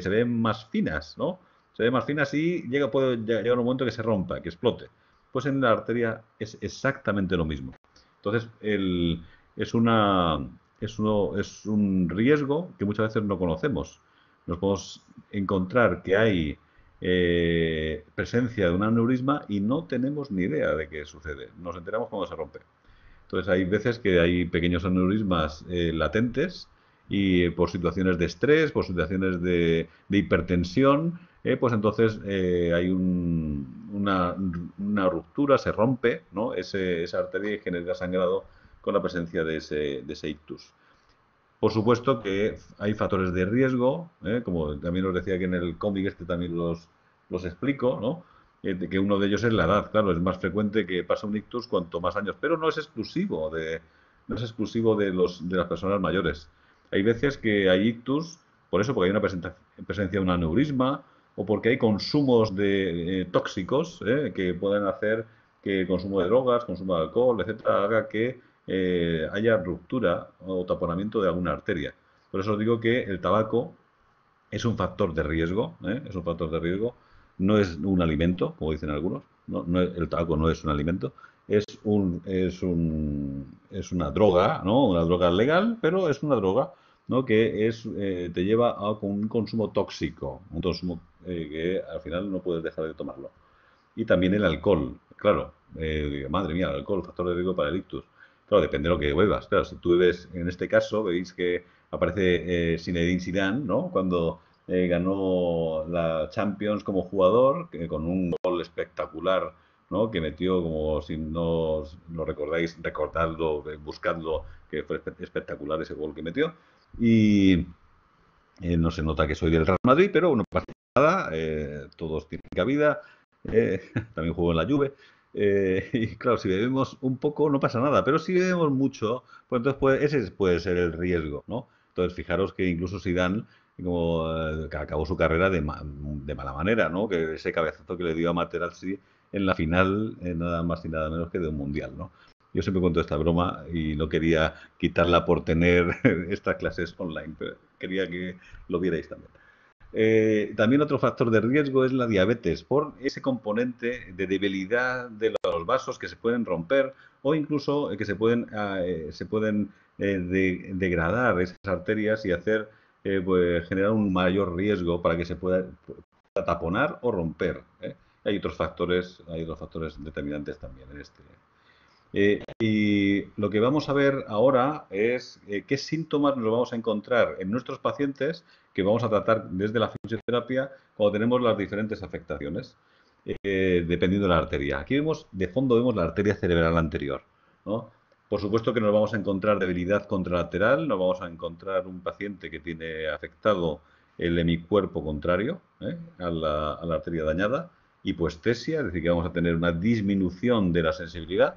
se, ven más finas, ¿no? Se ven más finas y llega, puede un momento que se rompa, que explote. Pues en la arteria es exactamente lo mismo. Entonces, es, una, es, uno, es un riesgo que muchas veces no conocemos. Nos podemos encontrar que hay eh, presencia de un aneurisma y no tenemos ni idea de qué sucede. Nos enteramos cuando se rompe. Entonces hay veces que hay pequeños aneurismas eh, latentes y eh, por situaciones de estrés, por situaciones de, hipertensión, eh, pues entonces hay una, ruptura, se rompe esa arteria y genera sangrado con la presencia de ese, ictus. Por supuesto que hay factores de riesgo, como también os decía que en el cómic este también los, los explico, ¿no? Eh, que uno de ellos es la edad, claro, es más frecuente que pasa un ictus cuanto más años, pero no es exclusivo de, no es exclusivo de, los, de las personas mayores. Hay veces que hay ictus, por eso, porque hay una presencia de un aneurisma o porque hay consumos de, eh, tóxicos eh, que pueden hacer que el consumo de drogas, consumo de alcohol, etcétera, haga que haya ruptura o taponamiento de alguna arteria. Por eso os digo que el tabaco es un factor de riesgo, es un factor de riesgo no es un alimento, como dicen algunos, no, no el tabaco no es un alimento, es, un, es, un, es una droga, ¿no? Una droga legal, pero es una droga, ¿no? Que es, eh, te lleva a un consumo tóxico, un consumo eh, que al final no puedes dejar de tomarlo. Y también el alcohol, claro, eh, madre mía, el alcohol, factor de riesgo para el ictus. Claro, depende de lo que bebas. Claro, si tú bebes, en este caso, veis que aparece eh, Zinedine ¿no? Cuando eh, ganó la Champions como jugador, con un gol espectacular, Que metió, como si no lo recordáis, recordadlo, eh, buscando que fue espectacular ese gol que metió. Y eh, no se nota que soy del Real Madrid, pero no pasa nada, todos tienen cabida. <laughs> también jugó en la Juve. <laughs> y claro, si bebemos un poco no pasa nada, pero si bebemos mucho, pues entonces ese puede ser el riesgo, ¿no? Entonces fijaros que incluso si dan como eh, que acabó su carrera de, mala manera, ¿no? Que ese cabezazo que le dio a Materazzi en la final, eh, nada más y nada menos que de un mundial, ¿no? Yo siempre cuento esta broma y no quería quitarla por tener <laughs> estas clases online, pero quería que lo vierais también. Eh, también otro factor de riesgo es la diabetes, por ese componente de debilidad de los vasos que se pueden romper o incluso que se pueden, ah, se pueden degradar esas arterias y hacer eh, pues, generar un mayor riesgo para que se pueda, taponar o romper. ¿eh? Hay otros factores, hay otros factores determinantes también en este. Eh, y lo que vamos a ver ahora es qué síntomas nos vamos a encontrar en nuestros pacientes que vamos a tratar desde la fisioterapia cuando tenemos las diferentes afectaciones, dependiendo de la arteria. Aquí vemos, de fondo vemos la arteria cerebral anterior. ¿no? Por supuesto que nos vamos a encontrar debilidad contralateral, nos vamos a encontrar un paciente que tiene afectado el hemicuerpo contrario ¿eh? a, la, arteria dañada, hipoestesia, es decir, que vamos a tener una disminución de la sensibilidad.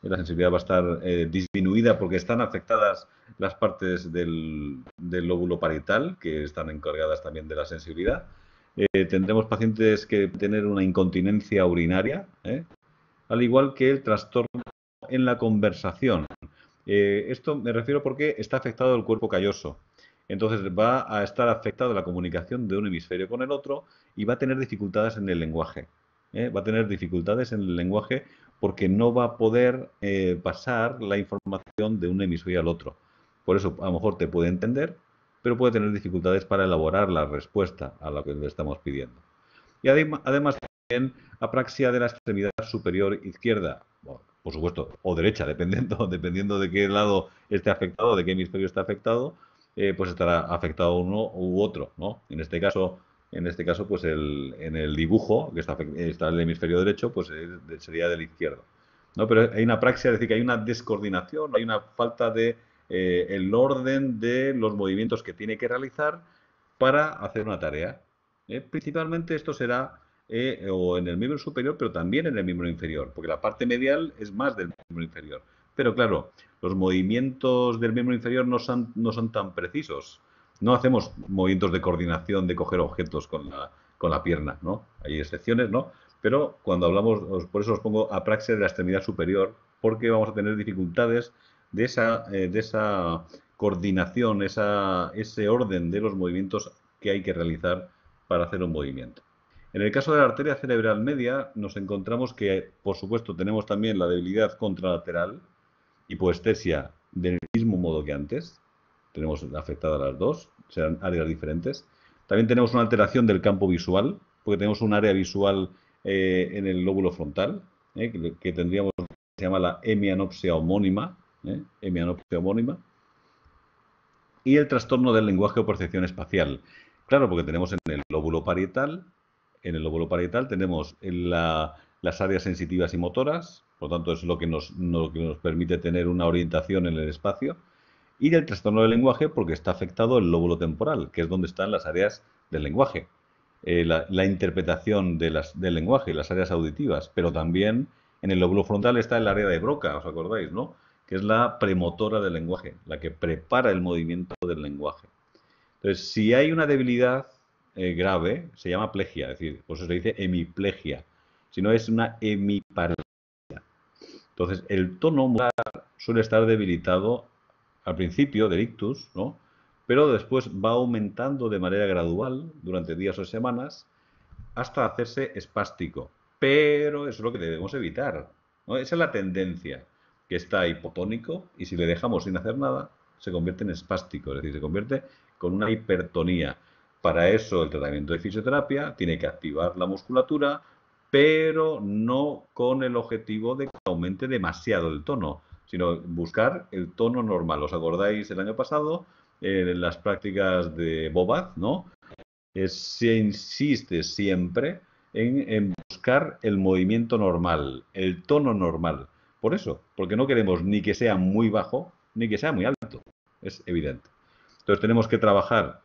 La sensibilidad va a estar eh, disminuida porque están afectadas las partes del, lóbulo parietal que están encargadas también de la sensibilidad. Eh, tendremos pacientes que tener una incontinencia urinaria, al igual que el trastorno en la conversación. Eh, esto me refiero porque está afectado el cuerpo calloso. Entonces va a estar afectada la comunicación de un hemisferio con el otro y va a tener dificultades en el lenguaje. ¿eh? Va a tener dificultades en el lenguaje porque no va a poder eh, pasar la información de un hemisferio al otro. Por eso a lo mejor te puede entender, pero puede tener dificultades para elaborar la respuesta a lo que le estamos pidiendo. Y además también apraxia de la extremidad superior izquierda por supuesto, o derecha, <laughs> dependiendo, dependiendo de qué lado esté afectado, de qué hemisferio está afectado, eh, pues estará afectado uno u otro, ¿no? En este caso, en este caso, pues el, en el dibujo, que está, está el hemisferio derecho, pues eh, sería del izquierdo. ¿no? Pero hay una praxia, es decir, que hay una descoordinación, hay una falta de eh, el orden de los movimientos que tiene que realizar para hacer una tarea. Principalmente esto será eh, o en el miembro superior, pero también en el miembro inferior, porque la parte medial es más del miembro inferior. Pero claro, los movimientos del miembro inferior no son, no son tan precisos. No hacemos movimientos de coordinación, de coger objetos con la, con la pierna, ¿no? Hay excepciones, ¿no? Pero cuando hablamos, por eso os pongo a praxis de la extremidad superior, porque vamos a tener dificultades de esa, eh, de esa coordinación, esa, ese orden de los movimientos que hay que realizar para hacer un movimiento. En el caso de la arteria cerebral media, nos encontramos que, por supuesto, tenemos también la debilidad contralateral, hipoestesia, del mismo modo que antes. Tenemos afectadas las dos, serán áreas diferentes. También tenemos una alteración del campo visual, porque tenemos un área visual eh, en el lóbulo frontal, eh, que, tendríamos, se llama la hemianopsia homónima, eh, hemianopsia homónima. Y el trastorno del lenguaje o percepción espacial. Claro, porque tenemos en el lóbulo parietal en el lóbulo parietal tenemos eh, las áreas sensitivas y motoras, por lo tanto es lo que, nos, permite tener una orientación en el espacio, y del trastorno del lenguaje porque está afectado el lóbulo temporal, que es donde están las áreas del lenguaje, eh, la, interpretación del lenguaje, las áreas auditivas, pero también en el lóbulo frontal está el área de Broca, ¿os acordáis? ¿no? Que es la premotora del lenguaje, la que prepara el movimiento del lenguaje. Entonces, si hay una debilidad eh, grave se llama plegia, es decir, por eso se dice hemiplegia, sino es una hemiparesia. Entonces, el tono muscular suele estar debilitado al principio del ictus, ¿no? pero después va aumentando de manera gradual durante días o semanas hasta hacerse espástico. Pero eso es lo que debemos evitar. Esa es la tendencia, que está hipotónico y si le dejamos sin hacer nada, se convierte en espástico, es decir, se convierte con una hipertonía. Para eso el tratamiento de fisioterapia tiene que activar la musculatura, pero no con el objetivo de que aumente demasiado el tono, sino buscar el tono normal. ¿Os acordáis el año pasado en eh, las prácticas de Bobath, no? Eh, se insiste siempre en, en buscar el movimiento normal, el tono normal. Por eso, porque no queremos ni que sea muy bajo ni que sea muy alto. Es evidente. Entonces tenemos que trabajar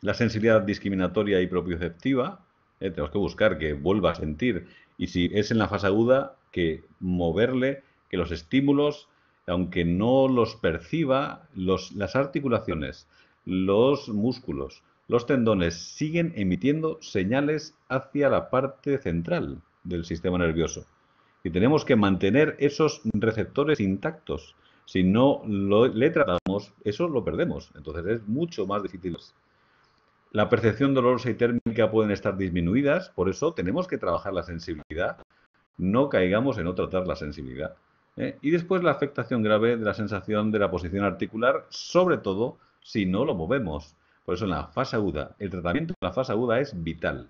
la sensibilidad discriminatoria y propioceptiva, eh, tenemos que buscar que vuelva a sentir. Y si es en la fase aguda, que moverle, que los estímulos, aunque no los perciba, los, las articulaciones, los músculos, los tendones siguen emitiendo señales hacia la parte central del sistema nervioso. Y tenemos que mantener esos receptores intactos. Si no lo, le tratamos, eso lo perdemos. Entonces es mucho más difícil la percepción dolorosa y térmica pueden estar disminuidas, por eso tenemos que trabajar la sensibilidad. No caigamos en no tratar la sensibilidad. ¿eh? Y después la afectación grave de la sensación de la posición articular, sobre todo si no lo movemos. Por eso en la fase aguda, el tratamiento en la fase aguda es vital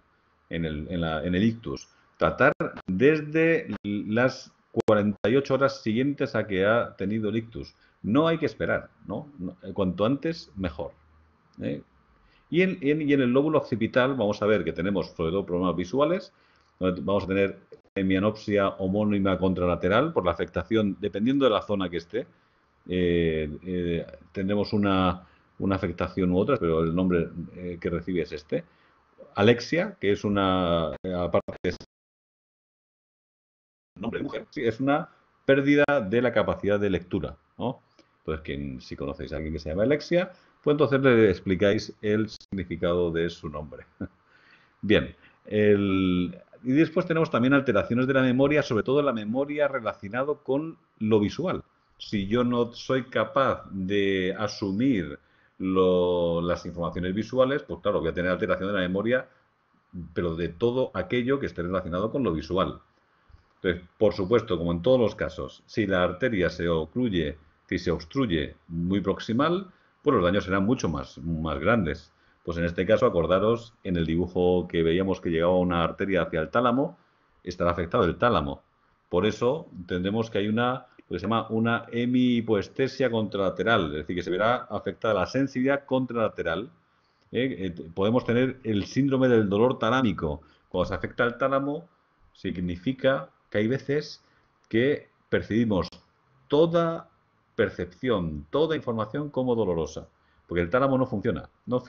en el, el ictus. Tratar desde las 48 horas siguientes a que ha tenido el ictus. No hay que esperar, ¿no? Cuanto antes, mejor. ¿eh? Y en, el lóbulo occipital vamos a ver que tenemos sobre todo problemas visuales, vamos a tener hemianopsia homónima contralateral por la afectación, dependiendo de la zona que esté, eh, eh, tendremos una, afectación u otra, pero el nombre eh, que recibe es este. Alexia, que es una, este nombre es una pérdida de la capacidad de lectura, ¿no? Entonces, si conocéis a alguien que se llama Alexia, pues entonces le explicáis el significado de su nombre. <laughs> Bien, y después tenemos también alteraciones de la memoria, sobre todo la memoria relacionado con lo visual. Si yo no soy capaz de asumir las informaciones visuales, pues claro, voy a tener alteración de la memoria, pero de todo aquello que esté relacionado con lo visual. Entonces, por supuesto, como en todos los casos, si la arteria se ocluye si se obstruye muy proximal, pues los daños serán mucho más, más grandes. Pues en este caso, acordaros, en el dibujo que veíamos que llegaba una arteria hacia el tálamo, estará afectado el tálamo. Por eso entendemos que hay una lo que se llama una hemipoestesia contralateral, es decir, que se verá afectada la sensibilidad contralateral. ¿eh? Eh, podemos tener el síndrome del dolor talámico. Cuando se afecta el tálamo, significa que hay veces que percibimos toda percepción, toda información como dolorosa, porque el tálamo no funciona, no,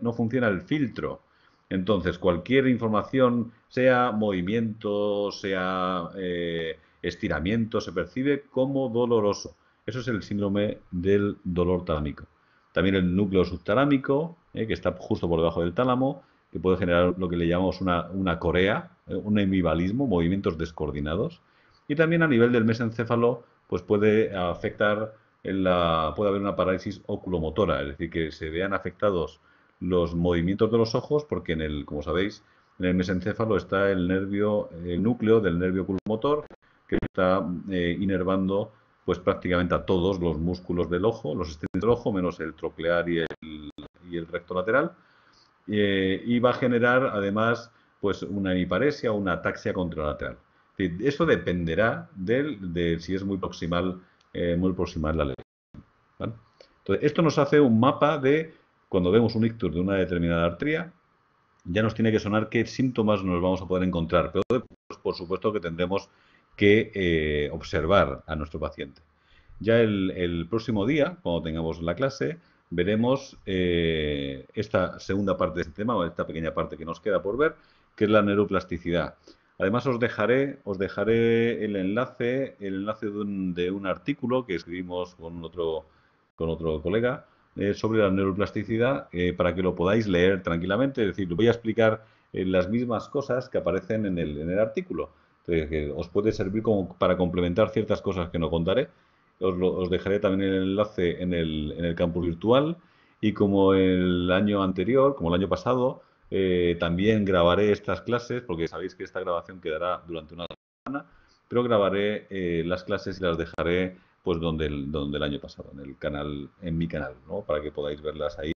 no funciona el filtro. Entonces, cualquier información, sea movimiento, sea eh, estiramiento, se percibe como doloroso. Eso es el síndrome del dolor talámico. También el núcleo subtalámico, eh, que está justo por debajo del tálamo, que puede generar lo que le llamamos una, corea, eh, un hemibalismo, movimientos descoordinados. Y también a nivel del mesencéfalo, pues puede afectar, puede haber una parálisis oculomotora, es decir, que se vean afectados los movimientos de los ojos, porque en el, como sabéis, en el mesencéfalo está el nervio, el núcleo del nervio oculomotor, que está eh, inervando pues prácticamente a todos los músculos del ojo, los extremos del ojo, menos el troclear y el, y el recto lateral, eh, y va a generar además pues una hemiparesia o una ataxia contralateral. Eso dependerá de si es muy proximal, eh, la lesión. Entonces, esto nos hace un mapa de cuando vemos un ictus de una determinada arteria, ya nos tiene que sonar qué síntomas nos vamos a poder encontrar, pero después, por supuesto que tendremos que eh, observar a nuestro paciente. Ya el, próximo día, cuando tengamos la clase, veremos eh, esta segunda parte del este tema, o esta pequeña parte que nos queda por ver, que es la neuroplasticidad. Además os dejaré, os dejaré el enlace, el enlace de un, artículo que escribimos con otro, con otro colega eh, sobre la neuroplasticidad eh, para que lo podáis leer tranquilamente. Es decir, voy a explicar eh, las mismas cosas que aparecen en el, artículo. que os puede servir como para complementar ciertas cosas que no contaré. Os, dejaré también el enlace en el, en el campus virtual y como el año anterior, como el año pasado, eh, también grabaré estas clases, porque sabéis que esta grabación quedará durante una semana, pero grabaré eh, las clases y las dejaré pues donde el, donde el año pasado, en el canal, en mi canal, ¿no? Para que podáis verlas ahí